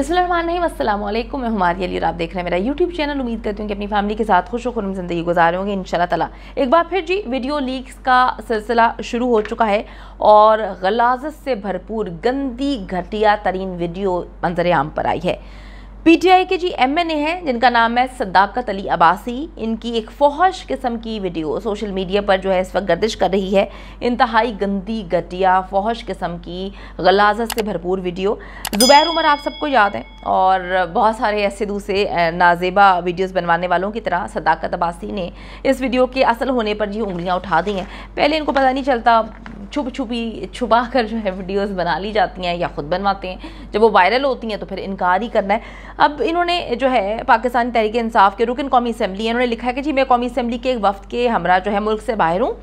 बिस्मिल्लाम मैं हमारी अली और आप देख रहे हैं मेरा यूट्यूब चैनल उम्मीद करती हूँ कि अपनी फैमिली के साथ खुश खुरम ज़िंदगी गुजार होंगे इन ताला एक बार फिर जी वीडियो लीक्स का सिलसिला शुरू हो चुका है और गलाजत से भरपूर गंदी घटिया तरीन वीडियो मंजर आम पर आई है पीटीआई के जी एमएनए हैं जिनका नाम है सदाकत अली अबासी इनकी एक फोहश किस्म की वीडियो सोशल मीडिया पर जो है इस वक्त गर्दिश कर रही है इंतहाई गंदी घटिया फोहश किस्म की गलाजत से भरपूर वीडियो ज़ुबैर उमर आप सबको याद है और बहुत सारे ऐसे दूसरे नाजेबा वीडियोस बनवाने वालों की तरह सदाकत अबासी ने इस वीडियो के असल होने पर जी उंगलियाँ उठा दी हैं पहले इनको पता नहीं चलता छुप छुपी छुपा कर जो है वीडियोस बना ली जाती हैं या ख़ुद बनवाते हैं जब वो वायरल होती हैं तो फिर इनकार ही करना है अब इन्होंने जो है पाकिस्तान तहरीक इंसाफ के रुकन कौमी असम्बली इन्होंने लिखा है कि जी मैं कौमी असम्बली के एक वक्त के हमरा जो है मुल्क से बाहर हूँ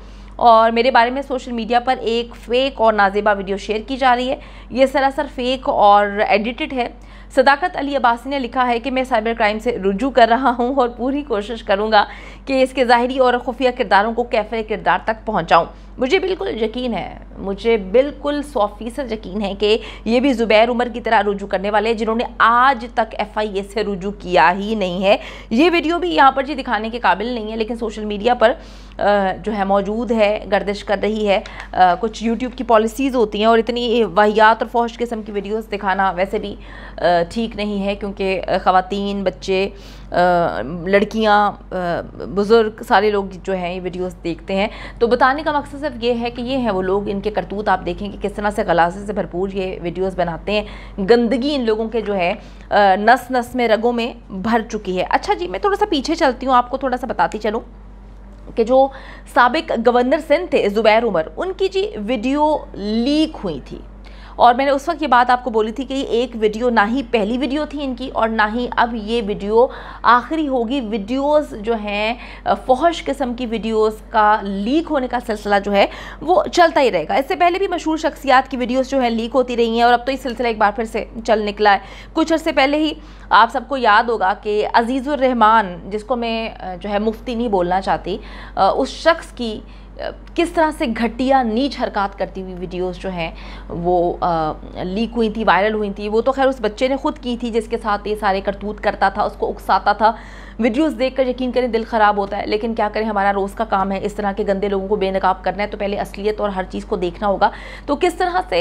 और मेरे बारे में सोशल मीडिया पर एक फ़ेक और नाजेबा वीडियो शेयर की जा रही है ये सरासर फ़ेक और एडिटेड है सदाकत अली अब्बासी ने लिखा है कि मैं साइबर क्राइम से रुजू कर रहा हूँ और पूरी कोशिश करूँगा कि इसके ज़ाहरी और खुफिया किरदारों को कैफे किरदार तक पहुँचाऊँ मुझे बिल्कुल यकीन है मुझे बिल्कुल सौ फीसद यकीन है कि ये भी ज़ुबैर उमर की तरह रुजू करने वाले हैं जिन्होंने आज तक एफ़ आई ए से रुजू किया ही नहीं है ये वीडियो भी यहाँ पर जी दिखाने के काबिल नहीं है लेकिन सोशल मीडिया पर जो है मौजूद है गर्दिश कर रही है कुछ यूट्यूब की पॉलिसीज़ होती हैं और इतनी वाहियात और फौश किस्म की वीडियोज़ दिखाना वैसे भी ठीक नहीं है क्योंकि ख़वान बच्चे लड़कियाँ बुज़ुर्ग सारे लोग जो हैं ये वीडियोस देखते हैं तो बताने का मकसद सिर्फ ये है कि ये हैं वो लोग इनके करतूत आप देखें कि किस तरह से गलासे से भरपूर ये वीडियोस बनाते हैं गंदगी इन लोगों के जो है नस नस में रगों में भर चुकी है अच्छा जी मैं थोड़ा सा पीछे चलती हूँ आपको थोड़ा सा बताती चलूँ कि जो सबक गवर्नर सिंध थे ज़ुबैर उमर उनकी जी वीडियो लीक हुई थी और मैंने उस वक्त ये बात आपको बोली थी कि एक वीडियो ना ही पहली वीडियो थी इनकी और ना ही अब ये वीडियो आखिरी होगी वीडियोस जो हैं फौश किस्म की वीडियोस का लीक होने का सिलसिला जो है वो चलता ही रहेगा इससे पहले भी मशहूर शख्सियात की वीडियोज़ जो है लीक होती रही हैं और अब तो ये सिलसिला एक बार फिर से चल निकला है कुछ अर्से पहले ही आप सबको याद होगा कि अजीज़ुर रहमान जिसको मैं जो है मुफ्ती नहीं बोलना चाहती उस शख्स की किस तरह से घटिया नीच हरकत करती हुई वीडियोस जो हैं वो आ, लीक हुई थी वायरल हुई थी वो तो खैर उस बच्चे ने खुद की थी जिसके साथ ये सारे करतूत करता था उसको उकसाता था वीडियोस देखकर यकीन करें दिल ख़राब होता है लेकिन क्या करें हमारा रोज़ का काम है इस तरह के गंदे लोगों को बेनकाब करना है तो पहले असलियत और हर चीज़ को देखना होगा तो किस तरह से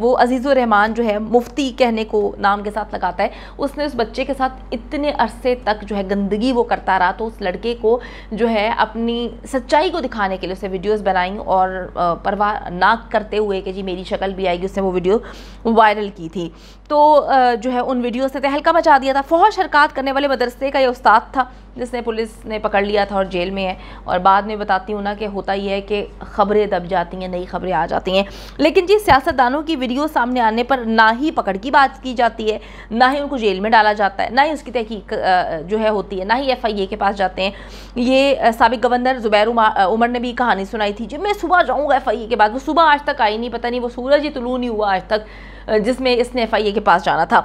वो रहमान जो है मुफ्ती कहने को नाम के साथ लगाता है उसने उस बच्चे के साथ इतने अरसे तक जो है गंदगी वो करता रहा तो उस लड़के को जो है अपनी सच्चाई को दिखाने के लिए उसे वीडियोज़ बनाई और परवाह ना करते हुए कि जी मेरी शक्ल भी आएगी उसने वो वीडियो वायरल की थी तो जो है उन वीडियोज़ ने तहलका मचा दिया था फौज हरकत करने वाले मदरसे का ये उस्ताद था था जिसने पुलिस ने पकड़ लिया था और जेल में है और बाद में बताती हूँ ना कि होता ही है कि खबरें दब जाती हैं नई खबरें आ जाती हैं लेकिन जी सियासतदानों की वीडियो सामने आने पर ना ही पकड़ की बात की जाती है ना ही उनको जेल में डाला जाता है ना ही उसकी तहकीक जो है होती है ना ही एफ के पास जाते हैं ये सबक गवर्नर ज़ुबैर उमर ने भी कहानी सुनाई थी जी मैं सुबह जाऊँगा एफ के पास वो सुबह आज तक आई नहीं पता नहीं वो सूरज ही तुलू नहीं हुआ आज तक जिसमें इसने एफ के पास जाना था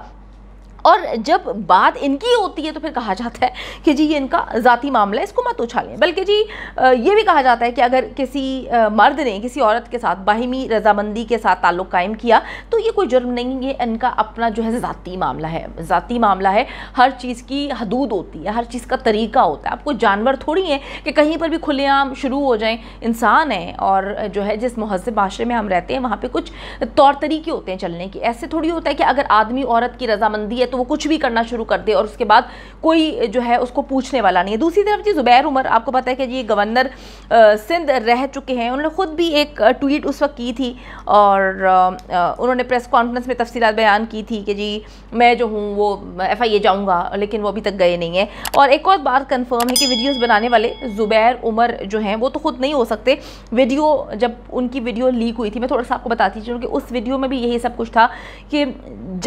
और जब बात इनकी होती है तो फिर कहा जाता है कि जी ये इनका ज़ाती मामला है इसको मत उछालें बल्कि जी ये भी कहा जाता है कि अगर किसी मर्द ने किसी औरत के साथ बाहिमी रजामंदी के साथ ताल्लुक़ कायम किया तो ये कोई जुर्म नहीं ये इनका अपना जो है ज़ाती मामला है ज़ाती मामला है हर चीज़ की हदूद होती है हर चीज़ का तरीका होता है आपको जानवर थोड़ी हैं कि कहीं पर भी खुलेआम शुरू हो जाए इंसान है और जो है जिस महजब माशरे में हम रहते हैं वहाँ पर कुछ तौर तरीके होते हैं चलने के ऐसे थोड़ी होता है कि अगर आदमी औरत की रजामंदी है तो वो कुछ भी करना शुरू कर दे और उसके बाद कोई जो है उसको पूछने वाला नहीं है दूसरी तरफ जी ज़ुबैर उमर आपको पता है कि जी गवर्नर सिंध रह चुके हैं उन्होंने ख़ुद भी एक ट्वीट उस वक्त की थी और उन्होंने प्रेस कॉन्फ्रेंस में तफसी बयान की थी कि जी मैं जो हूँ वो एफ आई ए जाऊँगा लेकिन वो अभी तक गए नहीं है और एक और बात कन्फर्म है कि वीडियोज़ बनाने वाले ज़ुबैर उमर जो हैं वो तो खुद नहीं हो सकते वीडियो जब उनकी वीडियो लीक हुई थी मैं थोड़ा सा आपको बताती थी क्योंकि उस वीडियो में भी यही सब कुछ था कि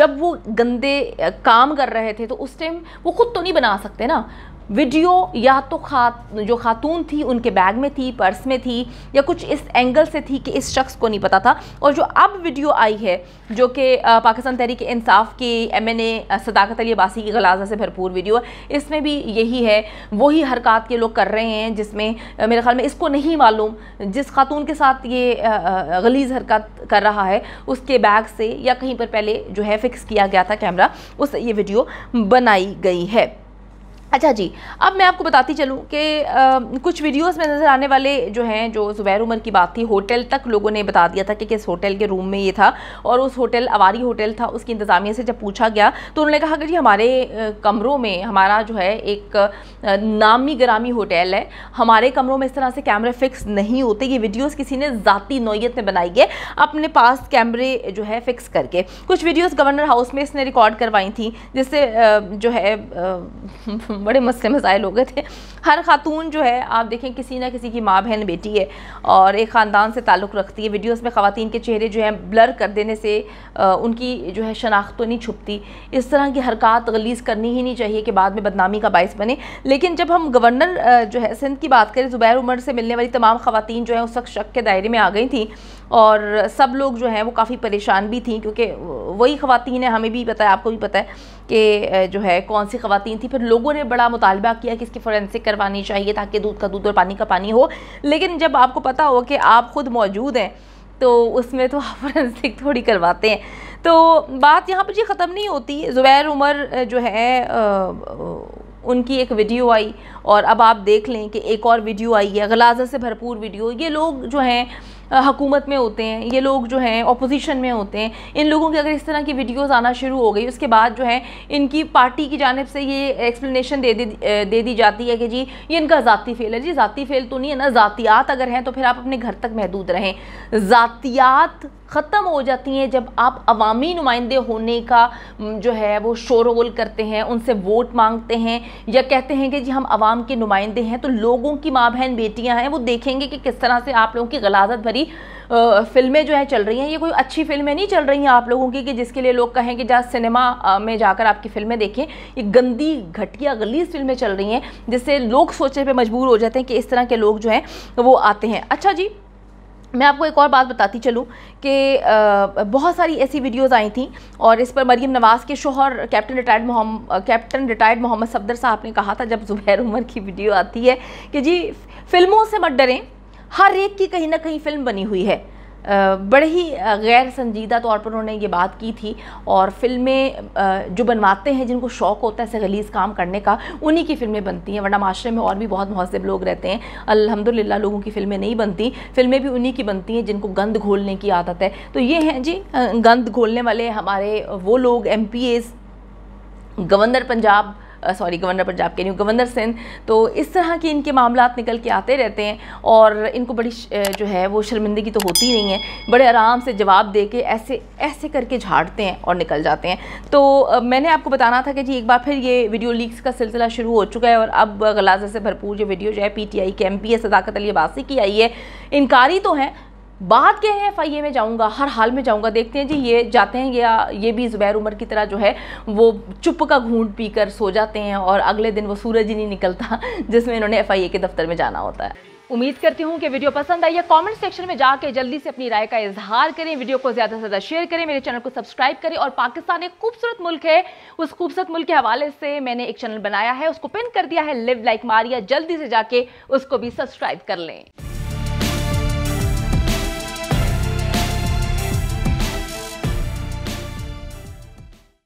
जब वो गंदे काम कर रहे थे तो उस टाइम वो खुद तो नहीं बना सकते ना वीडियो या तो खात जो खातून थी उनके बैग में थी पर्स में थी या कुछ इस एंगल से थी कि इस शख्स को नहीं पता था और जो अब वीडियो आई है जो कि पाकिस्तान तहरीक इंसाफ के M N A Sadaqat Ali Abbasi की गलाजा से भरपूर वीडियो है इसमें भी यही है वही हरकत के लोग कर रहे हैं जिसमें मेरे ख्याल में इसको नहीं मालूम जिस खातून के साथ ये गलीज हरकत कर रहा है उसके बैग से या कहीं पर पहले जो है फ़िक्स किया गया था कैमरा उससे ये वीडियो बनाई गई है अच्छा जी अब मैं आपको बताती चलूँ कि कुछ वीडियोस में नज़र आने वाले जो हैं जो ज़ुबैर उमर की बात थी होटल तक लोगों ने बता दिया था कि किस होटल के रूम में ये था और उस होटल आवारी होटल था उसकी इंतज़ामिया से जब पूछा गया तो उन्होंने कहा कि जी हमारे कमरों में हमारा जो है एक नामी ग्रामी होटल है हमारे कमरों में इस तरह से कैमरे फ़िक्स नहीं होते ये वीडियोज़ किसी ने ज़ाती नोयत में बनाई है अपने पास कैमरे जो है फ़िक्स करके कुछ वीडियोज़ गवर्नर हाउस में इसने रिकॉर्ड करवाई थी जिससे जो है बड़े मसले मसाइल हो गए थे हर खातून जो है आप देखें किसी ना किसी की माँ बहन बेटी है और एक ख़ानदान से ताल्लुक़ रखती है वीडियोस में ख़वान के चेहरे जो हैं ब्लर कर देने से आ, उनकी जो है शनाख्त तो नहीं छुपती इस तरह की हरकत गलीस करनी ही नहीं चाहिए कि बाद में बदनामी का बायस बने लेकिन जब हम गवर्नर जो है सिंध की बात करें ज़ुबैर उमर से मिलने वाली तमाम ख़वातीन जो है उस वक्त शक के दायरे में आ गई थी और सब लोग जो हैं वो काफ़ी परेशान भी थी क्योंकि वही ख़वातीन है हमें भी पता है आपको भी पता है कि जो है कौन सी ख़वातीन थी फिर लोगों ने बड़ा मुतालबा किया कि इसकी फ़ोरेंसिक करवानी चाहिए ताकि दूध का दूध और पानी का पानी हो लेकिन जब आपको पता हो कि आप ख़ुद मौजूद हैं तो उसमें तो आप फोरेंसिक थोड़ी करवाते हैं तो बात यहाँ पर जी ख़त्म नहीं होती ज़ुबैर उमर जो है उनकी एक वीडियो आई और अब आप देख लें कि एक और वीडियो आई है गलाजत से भरपूर वीडियो ये लोग जो हैं हकूमत में होते हैं ये लोग जो हैं अपोजिशन में होते हैं इन लोगों की अगर इस तरह की वीडियोज़ आना शुरू हो गई उसके बाद जो है इनकी पार्टी की जानब से ये एक्सप्लेनेशन दे दी दे दी जाती है कि जी ये इनका ज़ाती फेल है जी ज़ाती फेल तो नहीं है ना ज़ातियात अगर हैं तो फिर आप अपने घर तक महदूद रहें ज़ातियात ख़त्म हो जाती हैं जब आप अवामी नुमाइंदे होने का जो है वो शोरगुल करते हैं उनसे वोट मांगते हैं या कहते हैं कि जी हम आवाम के नुमाइंदे हैं तो लोगों की माँ बहन बेटियाँ हैं वो देखेंगे कि किस तरह से आप लोगों की गलाजत भरी फिल्में जो हैं चल रही हैं ये कोई अच्छी फिल्में नहीं चल रही हैं आप लोगों की कि जिसके लिए लोग कहें कि जा सिनेमा में जाकर आपकी फ़िल्में देखें ये गंदी घटिया गलीज फिल्में चल रही हैं जिससे लोग सोचने पर मजबूर हो जाते हैं कि इस तरह के लोग जो हैं वो आते हैं अच्छा जी मैं आपको एक और बात बताती चलूँ कि बहुत सारी ऐसी वीडियोस आई थी और इस पर मरीम नवाज़ के शोहर कैप्टन रिटायर्ड मोहम्म कैप्टन रिटायर्ड मोहम्मद सफदर साहब ने कहा था जब ज़ुबैर उमर की वीडियो आती है कि जी फिल्मों से मत डरें हर एक की कहीं ना कहीं फ़िल्म बनी हुई है बड़े ही गैर संजीदा तौर पर उन्होंने ये बात की थी और फिल्में जो बनवाते हैं जिनको शौक़ होता है ऐसे गलीज काम करने का उन्हीं की फिल्में बनती हैं वरना माशरे में और भी बहुत महसब लोग रहते हैं अल्हम्दुलिल्लाह लोगों की फिल्में नहीं बनती फिल्में भी उन्हीं की बनती हैं जिनको गंद घोलने की आदत है तो ये हैं जी गंद घोलने वाले हमारे वो लोग एम governor Punjab sorry governor Punjab के न्यू गवर्नर सिंध तो इस तरह के इनके मामला निकल के आते रहते हैं और इनको बड़ी जो है वो शर्मिंदगी तो होती नहीं है बड़े आराम से जवाब दे के ऐसे ऐसे करके झाड़ते हैं और निकल जाते हैं तो मैंने आपको बताना था कि जी एक बार फिर ये वीडियो लीक्स का सिलसिला शुरू हो चुका है और अब गलाजा से भरपूर जो वीडियो जो है पी टी आई के एम पी सदाकत अली अबासी की आई है इनकारी तो हैं बाद के एफ आई ए में जाऊँगा हर हाल में जाऊँगा देखते हैं जी ये जाते हैं या ये भी ज़ुबैर उमर की तरह जो है वो चुप का घूंट पी कर सो जाते हैं और अगले दिन वो सूरज ही नहीं निकलता जिसमें इन्होंने एफ आई ए के दफ्तर में जाना होता है उम्मीद करती हूँ कि वीडियो पसंद आई है कमेंट सेक्शन में जाकर जल्दी से अपनी राय का इजहार करें वीडियो को ज़्यादा से ज़्यादा शेयर करें मेरे चैनल को सब्सक्राइब करें और पाकिस्तान एक खूबसूरत मुल्क है उस खूबसूरत मुल्क के हवाले से मैंने एक चैनल बनाया है उसको पिन कर दिया है लिव लाइक मारिया जल्दी से जाके उसको भी सब्सक्राइब कर लें